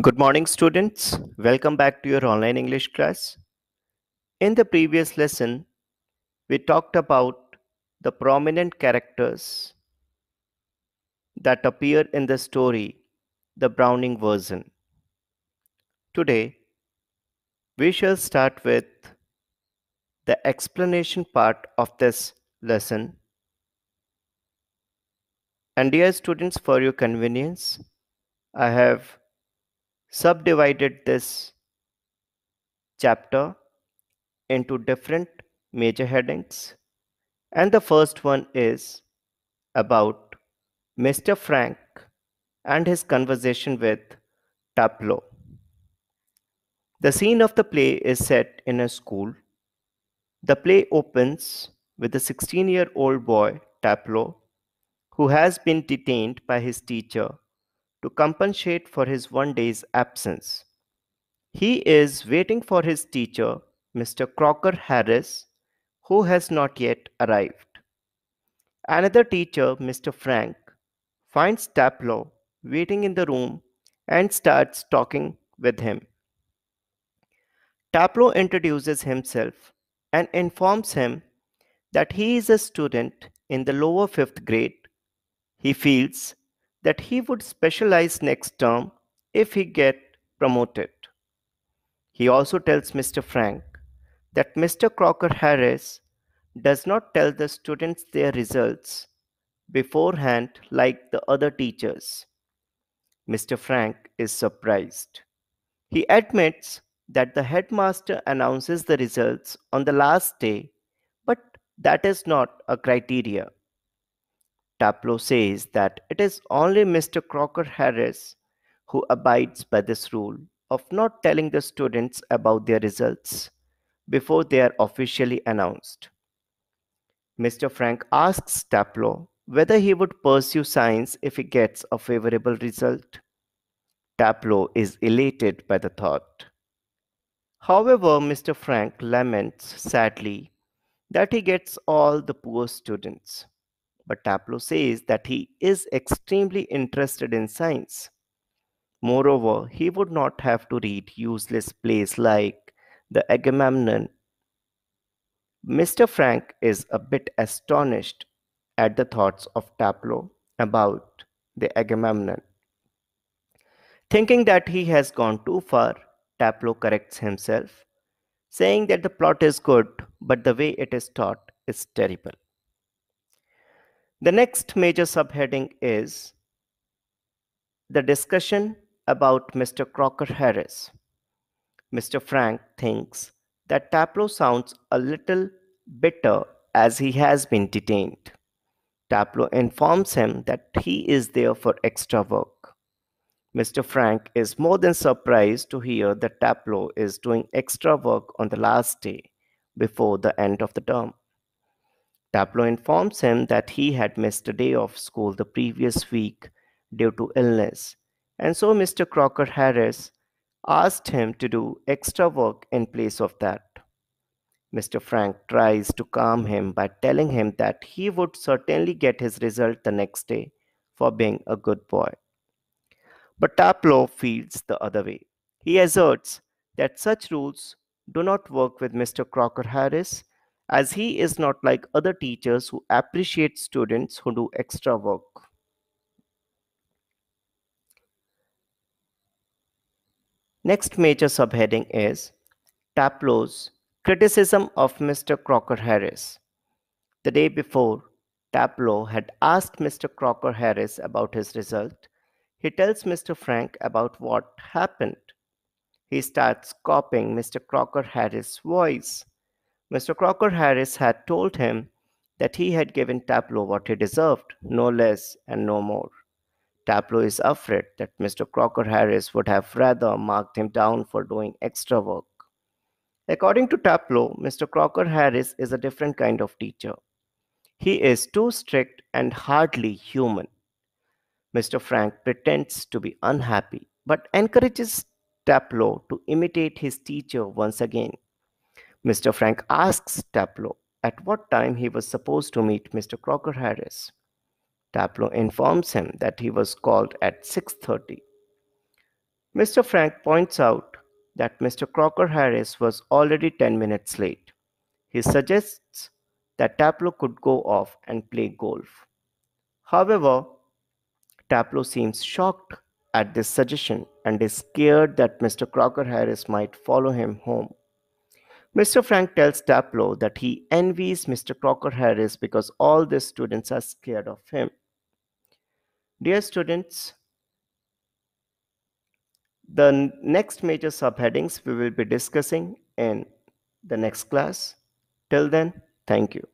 Good morning, students. Welcome back to your online English class. In the previous lesson, we talked about the prominent characters that appear in the story, the Browning version. Today, we shall start with the explanation part of this lesson. And dear students, for your convenience, I have subdivided this chapter into different major headings. And the first one is about Mr. Frank and his conversation with Taplow. The scene of the play is set in a school. The play opens with a 16 year old boy, Taplow, who has been detained by his teacher to compensate for his one day's absence. He is waiting for his teacher, Mr. Crocker Harris, who has not yet arrived. Another teacher, Mr. Frank, finds Taplow waiting in the room and starts talking with him. Taplow introduces himself and informs him that he is a student in the lower fifth grade. He feels that he would specialize next term if he get promoted. He also tells Mr. Frank that Mr. Crocker Harris does not tell the students their results beforehand like the other teachers. Mr. Frank is surprised. He admits that the headmaster announces the results on the last day, but that is not a criteria. Taplow says that it is only Mr. Crocker Harris who abides by this rule of not telling the students about their results before they are officially announced. Mr. Frank asks Taplow whether he would pursue science if he gets a favorable result. Taplow is elated by the thought. However, Mr. Frank laments sadly that he gets all the poor students. But Taplow says that he is extremely interested in science. Moreover, he would not have to read useless plays like the Agamemnon. Mr. Frank is a bit astonished at the thoughts of Taplow about the Agamemnon. Thinking that he has gone too far, Taplow corrects himself, saying that the plot is good, but the way it is taught is terrible. The next major subheading is the discussion about Mr. Crocker Harris. Mr. Frank thinks that Taplow sounds a little bitter as he has been detained. Taplow informs him that he is there for extra work. Mr. Frank is more than surprised to hear that Taplow is doing extra work on the last day before the end of the term. Tableau informs him that he had missed a day of school the previous week due to illness, and so Mr. Crocker Harris asked him to do extra work in place of that. Mr. Frank tries to calm him by telling him that he would certainly get his result the next day for being a good boy. But Taplow feels the other way. He asserts that such rules do not work with Mr. Crocker Harris as he is not like other teachers who appreciate students who do extra work. Next major subheading is Taplow's criticism of Mr. Crocker Harris. The day before, Taplow had asked Mr. Crocker Harris about his result. He tells Mr. Frank about what happened. He starts copying Mr. Crocker Harris' voice. Mr. Crocker Harris had told him that he had given Taplow what he deserved, no less and no more. Taplow is afraid that Mr. Crocker Harris would have rather marked him down for doing extra work. According to Taplow, Mr. Crocker Harris is a different kind of teacher. He is too strict and hardly human. Mr. Frank pretends to be unhappy but encourages Taplow to imitate his teacher once again. Mr. Frank asks Taplow at what time he was supposed to meet Mr. Crocker Harris. Taplow informs him that he was called at 6:30. Mr. Frank points out that Mr. Crocker Harris was already 10 minutes late. He suggests that Taplow could go off and play golf. However, Taplow seems shocked at this suggestion and is scared that Mr. Crocker Harris might follow him home. Mr. Frank tells Taplow that he envies Mr. Crocker Harris because all the students are scared of him. Dear students, the next major subheadings we will be discussing in the next class. Till then, thank you.